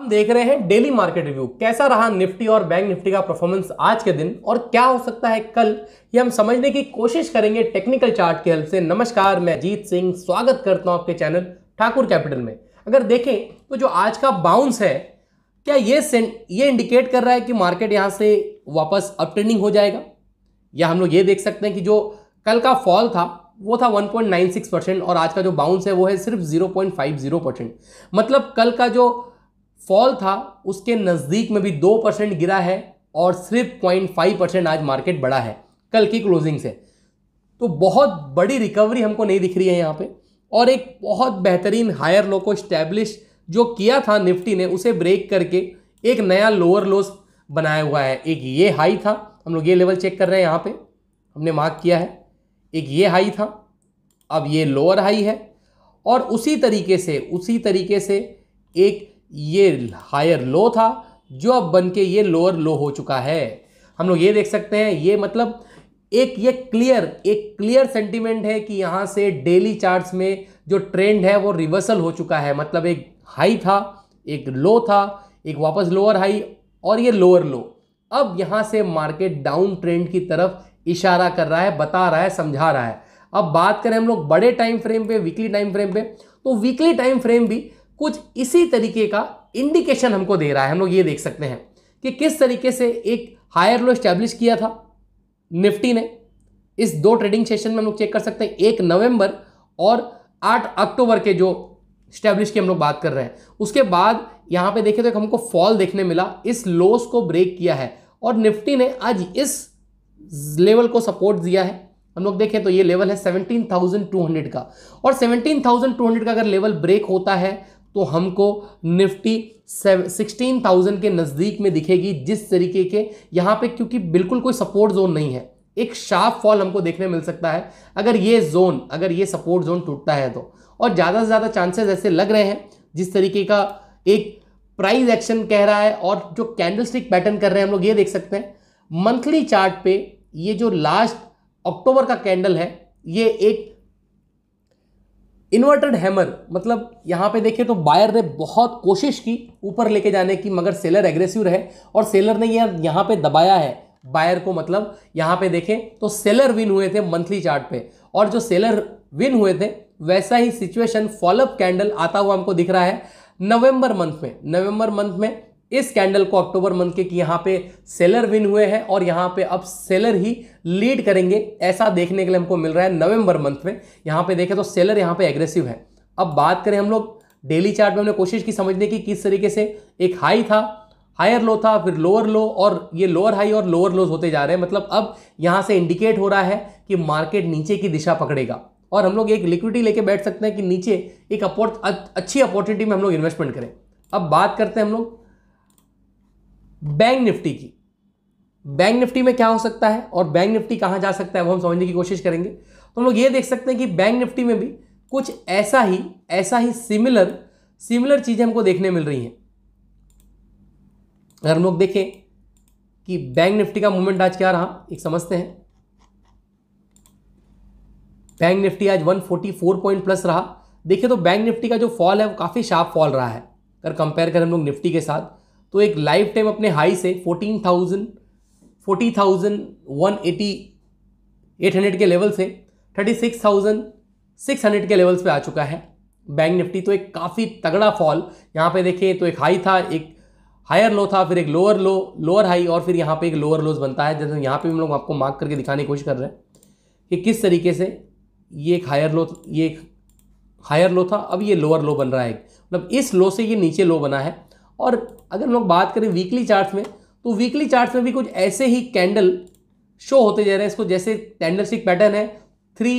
हम देख रहे हैं डेली मार्केट रिव्यू कैसा रहा निफ्टी और बैंक निफ्टी का परफॉर्मेंस आज के दिन और क्या हो सकता है कल ये हम समझने की कोशिश करेंगे टेक्निकल चार्ट के हेल्प से नमस्कार मैं अजीत सिंह स्वागत करता हूं आपके चैनल ठाकुर कैपिटल में अगर देखें तो जो आज का बाउंस है क्या ये ये इंडिकेट कर रहा है कि मार्केट यहाँ से वापस अप ट्रेंडिंग हो जाएगा या हम लोग ये देख सकते हैं कि जो कल का फॉल था वो था 1.96 परसेंट और आज का जो बाउंस है वो है सिर्फ 0.50 परसेंट मतलब कल का जो फॉल था उसके नज़दीक में भी दो परसेंट गिरा है और सिर्फ पॉइंट फाइव परसेंट आज मार्केट बढ़ा है कल की क्लोजिंग से तो बहुत बड़ी रिकवरी हमको नहीं दिख रही है यहाँ पे और एक बहुत बेहतरीन हायर लो को स्टैब्लिश जो किया था निफ्टी ने उसे ब्रेक करके एक नया लोअर लोस बनाया हुआ है एक ये हाई था हम लोग ये लेवल चेक कर रहे हैं यहाँ पर हमने मार्क किया है एक ये हाई था अब ये लोअर हाई है और उसी तरीके से उसी तरीके से एक ये हायर लो था जो अब बन के ये लोअर लो हो चुका है हम लोग ये देख सकते हैं ये मतलब एक ये क्लियर एक क्लियर सेंटिमेंट है कि यहाँ से डेली चार्ट्स में जो ट्रेंड है वो रिवर्सल हो चुका है मतलब एक हाई था एक लो था एक वापस लोअर हाई और ये लोअर लो अब यहाँ से मार्केट डाउन ट्रेंड की तरफ इशारा कर रहा है बता रहा है समझा रहा है अब बात करें हम लोग बड़े टाइम फ्रेम पे वीकली टाइम फ्रेम पे तो वीकली टाइम फ्रेम भी कुछ इसी तरीके का इंडिकेशन हमको दे रहा है हम लोग ये देख सकते हैं कि किस तरीके से एक हायर लो स्टैब्लिश किया था निफ्टी ने इस दो ट्रेडिंग सेशन में हम लोग चेक कर सकते हैं एक नवंबर और आठ अक्टूबर के जो स्टैब्लिश की हम लोग बात कर रहे हैं उसके बाद यहाँ पे देखे तो एक हमको फॉल देखने मिला इस लोस को ब्रेक किया है और निफ्टी ने आज इस लेवल को सपोर्ट दिया है हम लोग देखें तो ये लेवल है 17,200 का और 17,200 का अगर लेवल ब्रेक होता है तो हमको निफ्टी सिक्सटीन थाउजेंड के नज़दीक में दिखेगी जिस तरीके के यहाँ पे क्योंकि बिल्कुल कोई सपोर्ट जोन नहीं है एक शार्प फॉल हमको देखने मिल सकता है अगर ये जोन अगर ये सपोर्ट जोन टूटता है तो और ज़्यादा से ज़्यादा चांसेस ऐसे लग रहे हैं जिस तरीके का एक प्राइस एक्शन कह रहा है और जो कैंडल पैटर्न कर रहे हैं हम लोग ये देख सकते हैं मंथली चार्ट पे ये जो लास्ट अक्टूबर का कैंडल है ये एक इन्वर्टेड हैमर मतलब यहाँ पे देखें तो बायर ने बहुत कोशिश की ऊपर लेके जाने की मगर सेलर एग्रेसिव रहे और सेलर ने यह यहाँ पे दबाया है बायर को मतलब यहाँ पे देखें तो सेलर विन हुए थे मंथली चार्ट पे और जो सेलर विन हुए थे वैसा ही सिचुएशन फॉलोअप कैंडल आता हुआ हमको दिख रहा है नवंबर मंथ में नवंबर मंथ में इस कैंडल को अक्टूबर मंथ के कि यहाँ पे सेलर विन हुए हैं और यहाँ पे अब सेलर ही लीड करेंगे ऐसा देखने के लिए हमको मिल रहा है नवंबर मंथ में यहाँ पे देखें तो सेलर यहाँ पे एग्रेसिव है अब बात करें हम लोग डेली चार्ट में हमने कोशिश की समझने की किस तरीके से एक हाई था हायर लो था फिर लोअर लो और ये लोअर हाई और लोअर लोज होते जा रहे हैं मतलब अब यहाँ से इंडिकेट हो रहा है कि मार्केट नीचे की दिशा पकड़ेगा और हम लोग एक लिक्विडिटी लेके बैठ सकते हैं कि नीचे एक अपॉर्च अच्छी अपॉर्चुनिटी में हम लोग इन्वेस्टमेंट करें अब बात करते हैं हम लोग बैंक निफ्टी की बैंक निफ्टी में क्या हो सकता है और बैंक निफ्टी कहाँ जा सकता है वो हम समझने की कोशिश करेंगे तो हम लोग ये देख सकते हैं कि बैंक निफ्टी में भी कुछ ऐसा ही ऐसा ही सिमिलर सिमिलर चीज़ें हमको देखने मिल रही हैं अगर हम लोग देखें कि बैंक निफ्टी का मूवमेंट आज क्या रहा एक समझते हैं बैंक निफ्टी आज 144 पॉइंट प्लस रहा देखिए तो बैंक निफ्टी का जो फॉल है वो काफ़ी शार्प फॉल रहा है अगर कंपेयर करें हम लोग निफ्टी के साथ तो एक लाइफ टाइम अपने हाई से fourteen thousand forty thousand one eighty eight hundred के लेवल से thirty six thousand six hundred के लेवल्स पे आ चुका है बैंक निफ्टी तो एक काफ़ी तगड़ा फॉल यहाँ पे देखें तो एक हाई था एक हायर लो था फिर एक लोअर लो लोअर हाई और फिर यहाँ पे एक लोअर लोज बनता है जैसे यहाँ पे हम लोग आपको मार्क करके दिखाने की कोशिश कर रहे हैं कि किस तरीके से ये एक हायर लो ये एक हायर लो था अब ये लोअर लो बन रहा है मतलब इस लो से ये नीचे लो बना है और अगर हम लोग बात करें वीकली चार्ट्स में तो वीकली चार्ट्स में भी कुछ ऐसे ही कैंडल शो होते जा रहे हैं इसको जैसे कैंडल स्टिक पैटर्न है थ्री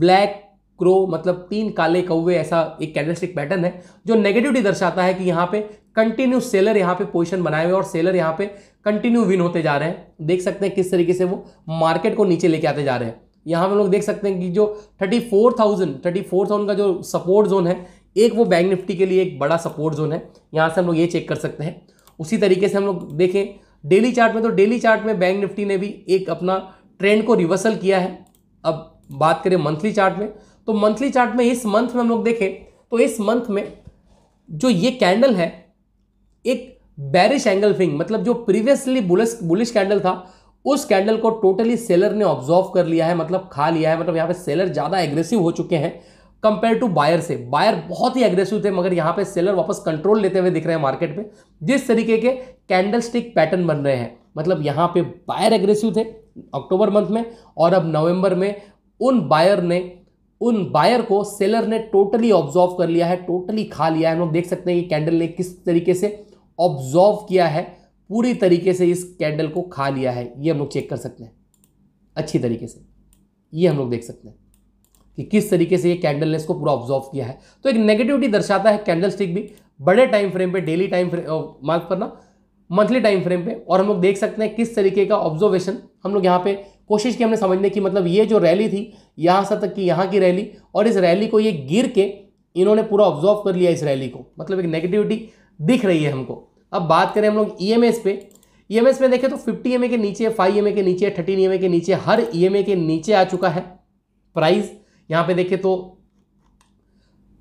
ब्लैक क्रो मतलब तीन काले कौवे ऐसा एक स्टिक पैटर्न है जो नेगेटिविटी दर्शाता है कि यहाँ पे कंटिन्यू सेलर यहाँ पे पोजिशन बनाए हुए और सेलर यहाँ पे कंटिन्यू विन होते जा रहे हैं देख सकते हैं किस तरीके से वो मार्केट को नीचे लेके आते जा रहे हैं यहाँ पे हम लोग देख सकते हैं कि जो thirty four thousand thirty four thousand का जो सपोर्ट जोन है एक वो बैंक निफ्टी के लिए एक बड़ा सपोर्ट जोन है यहाँ से हम लोग ये चेक कर सकते हैं उसी तरीके से हम लोग देखें डेली चार्ट में तो डेली चार्ट में बैंक निफ्टी ने भी एक अपना ट्रेंड को रिवर्सल किया है अब बात करें मंथली चार्ट में तो मंथली चार्ट में इस मंथ में हम लोग देखें तो इस मंथ में जो ये कैंडल है एक बैरिश एंगल फिंग मतलब जो प्रीवियसली बुलिस बुलिश कैंडल था उस कैंडल को टोटली सेलर ने ऑब्जॉर्व कर लिया है मतलब खा लिया है मतलब यहाँ पे सेलर ज़्यादा एग्रेसिव हो चुके हैं कंपेयर टू बायर से बायर बहुत ही एग्रेसिव थे मगर यहाँ पे सेलर वापस कंट्रोल लेते हुए दिख रहे हैं मार्केट में जिस तरीके के कैंडलस्टिक पैटर्न बन रहे हैं मतलब यहाँ पे बायर एग्रेसिव थे अक्टूबर मंथ में और अब नवंबर में उन बायर ने उन बायर को सेलर ने टोटली ऑब्जॉर्व कर लिया है टोटली खा लिया है हम लोग देख सकते हैं कि कैंडल ने किस तरीके से ऑब्जॉर्व किया है पूरी तरीके से इस कैंडल को खा लिया है ये हम लोग चेक कर सकते हैं अच्छी तरीके से ये हम लोग देख सकते हैं कि किस तरीके से ये कैंडल ने इसको पूरा ऑब्जॉर्व किया है तो एक नेगेटिविटी दर्शाता है कैंडल स्टिक भी बड़े टाइम फ्रेम पे डेली टाइम फ्रेम मार्क पर ना मंथली टाइम फ्रेम पे और हम लोग देख सकते हैं किस तरीके का ऑब्जर्वेशन हम लोग यहाँ पे कोशिश की हमने समझने की मतलब ये जो रैली थी यहाँ से तक कि यहाँ की रैली और इस रैली को ये गिर के इन्होंने पूरा ऑब्जॉर्व कर लिया इस रैली को मतलब एक नेगेटिविटी दिख रही है हमको अब बात करें हम लोग ई एम एस पे ई एम एस में देखें तो फिफ्टी एम ए के नीचे फाइव एम के नीचे थर्टीन एम के नीचे हर ई एम ए के नीचे आ चुका है प्राइज़ यहाँ पे देखे तो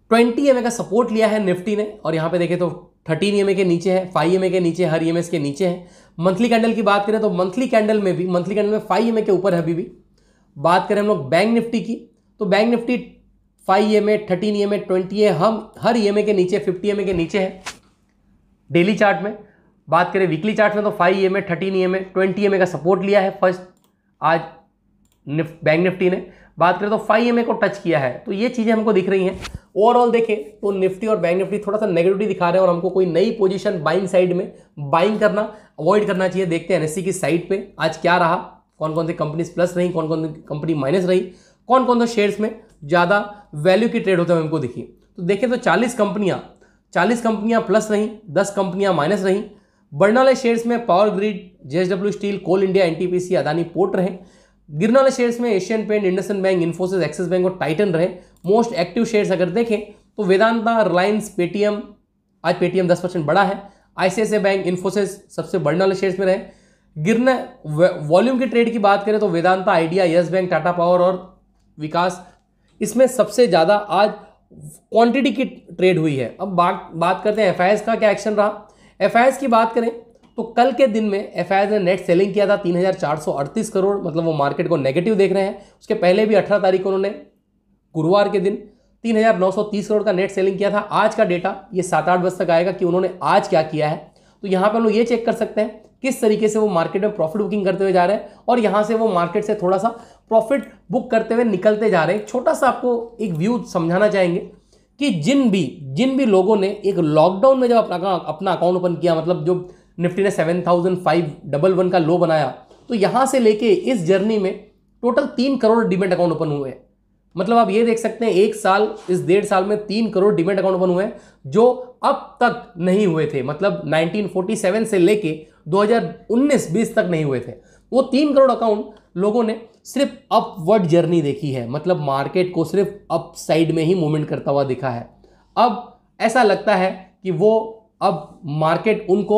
ट्वेंटी एम का सपोर्ट लिया है निफ्टी ने और यहाँ पे देखे तो थर्टीन एम के नीचे है फाइव एम के नीचे हर ई के नीचे है मंथली कैंडल की बात करें तो मंथली कैंडल में भी मंथली कैंडल में फाइव एम के ऊपर है अभी भी बात करें हम लोग बैंक निफ्टी की तो bank Nifty five E M A thirteen E M A twenty हम हर ई एम ए के नीचे फिफ्टी एम ए के नीचे है डेली चार्ट में बात करें वीकली चार्ट में तो five E M A thirteen E M A twenty M A का सपोर्ट लिया है फर्स्ट आज निफ्ट बैंक निफ्टी ने बात करें तो फाइव एम को टच किया है तो ये चीज़ें हमको दिख रही हैं ओवरऑल देखें तो निफ्टी और बैंक निफ्टी थोड़ा सा नेगेटिविटी दिखा रहे हैं और हमको कोई नई पोजीशन बाइंग साइड में बाइंग करना अवॉइड करना चाहिए देखते हैं एनएससी e की साइड पे आज क्या रहा कौन कौन सी कंपनीज प्लस रही कौन कौन सी कंपनी माइनस रही कौन कौन से शेयर्स में ज़्यादा वैल्यू की ट्रेड होते हुए हमको दिखी तो देखें तो चालीस कंपनियाँ चालीस कंपनियाँ प्लस रहीं दस कंपनियाँ माइनस रहीं बढ़ने वाले शेयर्स में power grid JSW steel coal India NTPC Adani port रहे गिरने वाले शेयर्स में Asian paint IndusInd bank Infosys Axis bank और टाइटन रहे मोस्ट एक्टिव शेयर्स अगर देखें तो वेदांता रिलायंस पेटीएम आज पेटीएम दस परसेंट बड़ा है आईसीआईसी बैंक इन्फोसिस सबसे बढ़ने वाले शेयर्स में रहे गिरने वॉल्यूम की ट्रेड की बात करें तो Vedanta Idea Yes Bank Tata power और विकास इसमें सबसे ज़्यादा आज क्वांटिटी की ट्रेड हुई है अब बात बात करते हैं एफ का क्या एक्शन रहा एफ की बात करें तो कल के दिन में एफ ने नेट सेलिंग किया था 3,438 करोड़ मतलब वो मार्केट को नेगेटिव देख रहे हैं उसके पहले भी 18 तारीख को उन्होंने गुरुवार के दिन 3,930 करोड़ का नेट सेलिंग किया था आज का डेटा ये सात आठ बजे तक आएगा कि उन्होंने आज क्या किया है तो यहाँ पर हम लोग ये चेक कर सकते हैं किस तरीके से वो मार्केट में प्रॉफिट बुकिंग करते हुए जा रहे हैं और यहाँ से वो मार्केट से थोड़ा सा प्रॉफिट बुक करते हुए निकलते जा रहे हैं छोटा सा आपको एक व्यू समझाना चाहेंगे कि जिन भी जिन भी लोगों ने एक लॉकडाउन में जब अपना अपना अकाउंट ओपन किया मतलब जो निफ्टी ने seven thousand five double one का लो बनाया तो यहाँ से लेके इस जर्नी में टोटल तीन करोड़ डिमेंट अकाउंट ओपन हुए मतलब आप ये देख सकते हैं एक साल इस डेढ़ साल में तीन करोड़ डिमेंट अकाउंट ओपन हुए जो अब तक नहीं हुए थे मतलब 1947 से लेके 2019-20 तक नहीं हुए थे वो तीन करोड़ अकाउंट लोगों ने सिर्फ अपवर्ड जर्नी देखी है मतलब मार्केट को सिर्फ अप साइड में ही मूवमेंट करता हुआ दिखा है अब ऐसा लगता है कि वो अब मार्केट उनको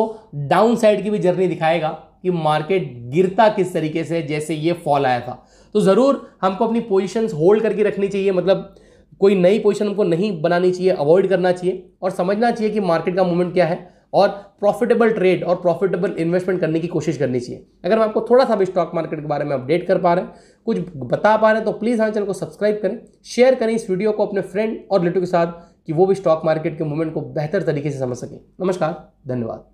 डाउन साइड की भी जर्नी दिखाएगा कि मार्केट गिरता किस तरीके से जैसे ये फॉल आया था तो ज़रूर हमको अपनी पोजिशन होल्ड करके रखनी चाहिए मतलब कोई नई पोजिशन हमको नहीं बनानी चाहिए अवॉइड करना चाहिए और समझना चाहिए कि मार्केट का मूवमेंट क्या है और प्रॉफिटेबल ट्रेड और प्रॉफिटेबल इन्वेस्टमेंट करने की कोशिश करनी चाहिए अगर मैं आपको थोड़ा सा भी स्टॉक मार्केट के बारे में अपडेट कर पा रहे हैं कुछ बता पा रहे हैं तो प्लीज़ हाँ चैनल को सब्सक्राइब करें शेयर करें इस वीडियो को अपने फ्रेंड और रिलेटिव के साथ कि वो भी स्टॉक मार्केट के मूवमेंट को बेहतर तरीके से समझ सकें नमस्कार धन्यवाद